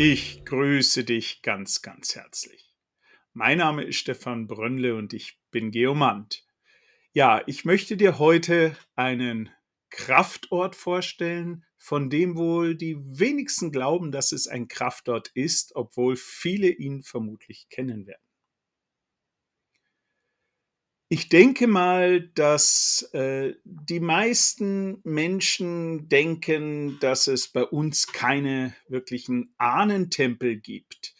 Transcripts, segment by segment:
Ich grüße dich ganz, ganz herzlich. Mein Name ist Stefan Brönnle und ich bin Geomant. Ja, ich möchte dir heute einen Kraftort vorstellen, von dem wohl die wenigsten glauben, dass es ein Kraftort ist, obwohl viele ihn vermutlich kennen werden. Ich denke mal, dass äh, die meisten Menschen denken, dass es bei uns keine wirklichen Ahnentempel gibt.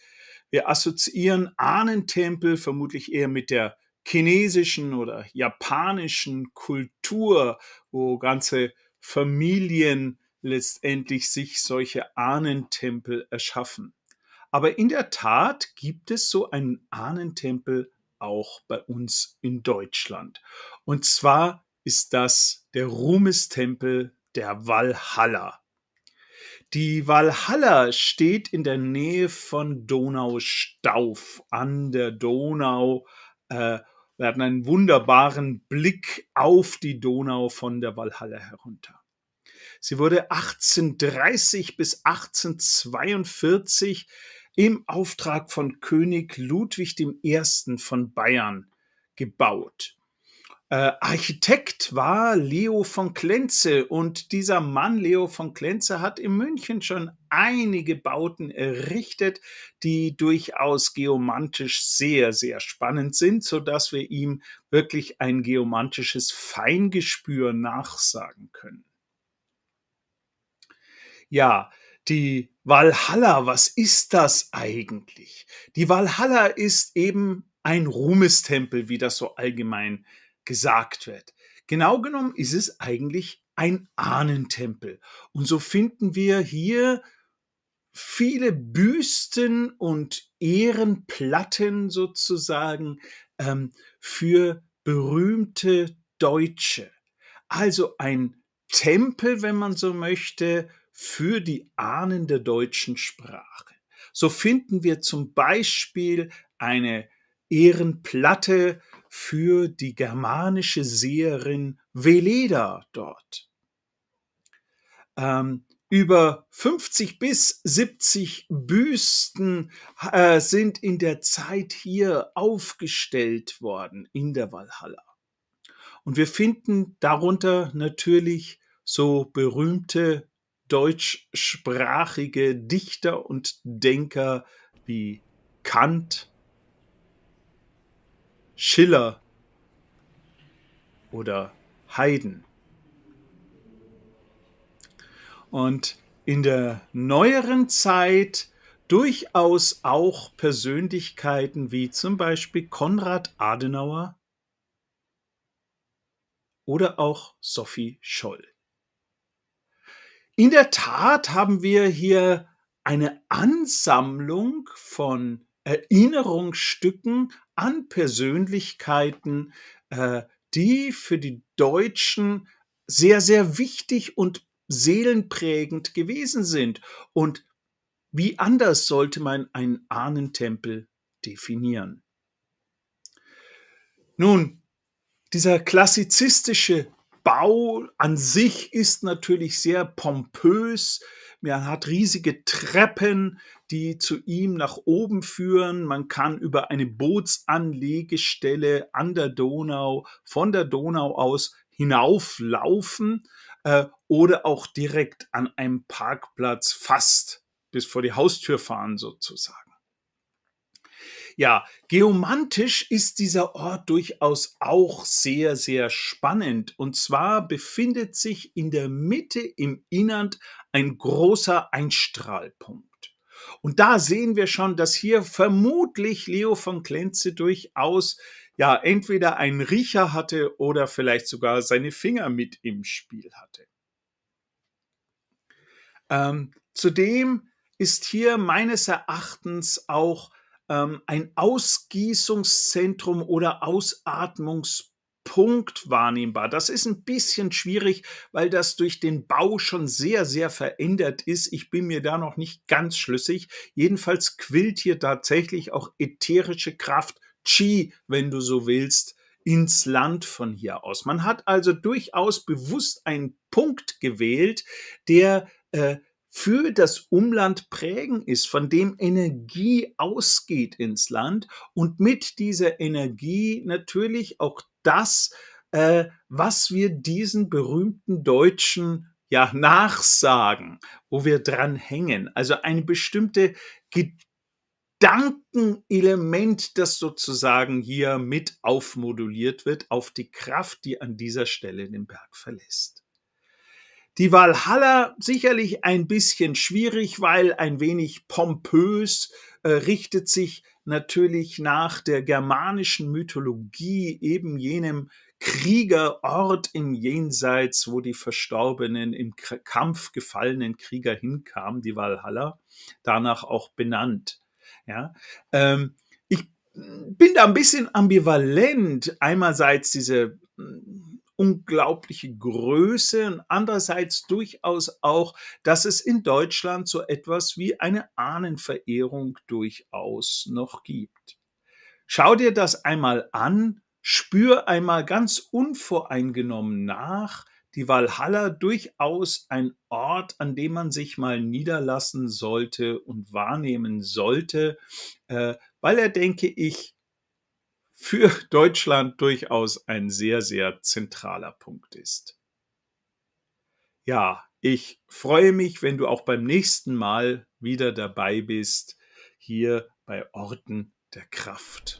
Wir assoziieren Ahnentempel vermutlich eher mit der chinesischen oder japanischen Kultur, wo ganze Familien letztendlich sich solche Ahnentempel erschaffen. Aber in der Tat gibt es so einen Ahnentempel auch bei uns in Deutschland. Und zwar ist das der Ruhmestempel der Walhalla. Die Walhalla steht in der Nähe von Donaustauf an der Donau. Äh, wir hatten einen wunderbaren Blick auf die Donau von der Walhalla herunter. Sie wurde 1830 bis 1842 im Auftrag von König Ludwig I. von Bayern gebaut. Äh, Architekt war Leo von Klenze und dieser Mann Leo von Klenze hat in München schon einige Bauten errichtet, die durchaus geomantisch sehr, sehr spannend sind, sodass wir ihm wirklich ein geomantisches Feingespür nachsagen können. Ja, die Walhalla, was ist das eigentlich? Die Walhalla ist eben ein Ruhmestempel, wie das so allgemein gesagt wird. Genau genommen ist es eigentlich ein Ahnentempel. Und so finden wir hier viele Büsten und Ehrenplatten sozusagen ähm, für berühmte Deutsche. Also ein Tempel, wenn man so möchte, für die Ahnen der deutschen Sprache. So finden wir zum Beispiel eine Ehrenplatte für die germanische Seherin Veleda dort. Ähm, über 50 bis 70 Büsten äh, sind in der Zeit hier aufgestellt worden in der Walhalla. Und wir finden darunter natürlich so berühmte deutschsprachige Dichter und Denker wie Kant, Schiller oder Haydn. Und in der neueren Zeit durchaus auch Persönlichkeiten wie zum Beispiel Konrad Adenauer oder auch Sophie Scholl. In der Tat haben wir hier eine Ansammlung von Erinnerungsstücken an Persönlichkeiten, äh, die für die Deutschen sehr, sehr wichtig und seelenprägend gewesen sind. Und wie anders sollte man einen Ahnentempel definieren? Nun, dieser klassizistische Bau an sich ist natürlich sehr pompös. Man hat riesige Treppen, die zu ihm nach oben führen. Man kann über eine Bootsanlegestelle an der Donau, von der Donau aus hinauflaufen äh, oder auch direkt an einem Parkplatz fast bis vor die Haustür fahren sozusagen. Ja, geomantisch ist dieser Ort durchaus auch sehr, sehr spannend. Und zwar befindet sich in der Mitte im Innern ein großer Einstrahlpunkt. Und da sehen wir schon, dass hier vermutlich Leo von Klenze durchaus ja entweder einen Riecher hatte oder vielleicht sogar seine Finger mit im Spiel hatte. Ähm, zudem ist hier meines Erachtens auch ähm, ein Ausgießungszentrum oder Ausatmungspunkt wahrnehmbar. Das ist ein bisschen schwierig, weil das durch den Bau schon sehr, sehr verändert ist. Ich bin mir da noch nicht ganz schlüssig. Jedenfalls quillt hier tatsächlich auch ätherische Kraft, Chi, wenn du so willst, ins Land von hier aus. Man hat also durchaus bewusst einen Punkt gewählt, der äh, für das Umland prägen ist, von dem Energie ausgeht ins Land und mit dieser Energie natürlich auch das, äh, was wir diesen berühmten Deutschen ja nachsagen, wo wir dran hängen. Also eine bestimmte Gedankenelement, das sozusagen hier mit aufmoduliert wird auf die Kraft, die an dieser Stelle den Berg verlässt. Die Walhalla sicherlich ein bisschen schwierig, weil ein wenig pompös, äh, richtet sich natürlich nach der germanischen Mythologie, eben jenem Kriegerort im Jenseits, wo die verstorbenen, im K Kampf gefallenen Krieger hinkamen, die Walhalla, danach auch benannt. Ja, ähm, ich bin da ein bisschen ambivalent. Einerseits diese unglaubliche Größe und andererseits durchaus auch, dass es in Deutschland so etwas wie eine Ahnenverehrung durchaus noch gibt. Schau dir das einmal an, spür einmal ganz unvoreingenommen nach, die Walhalla durchaus ein Ort, an dem man sich mal niederlassen sollte und wahrnehmen sollte, äh, weil er, denke ich, für Deutschland durchaus ein sehr, sehr zentraler Punkt ist. Ja, ich freue mich, wenn du auch beim nächsten Mal wieder dabei bist, hier bei Orten der Kraft.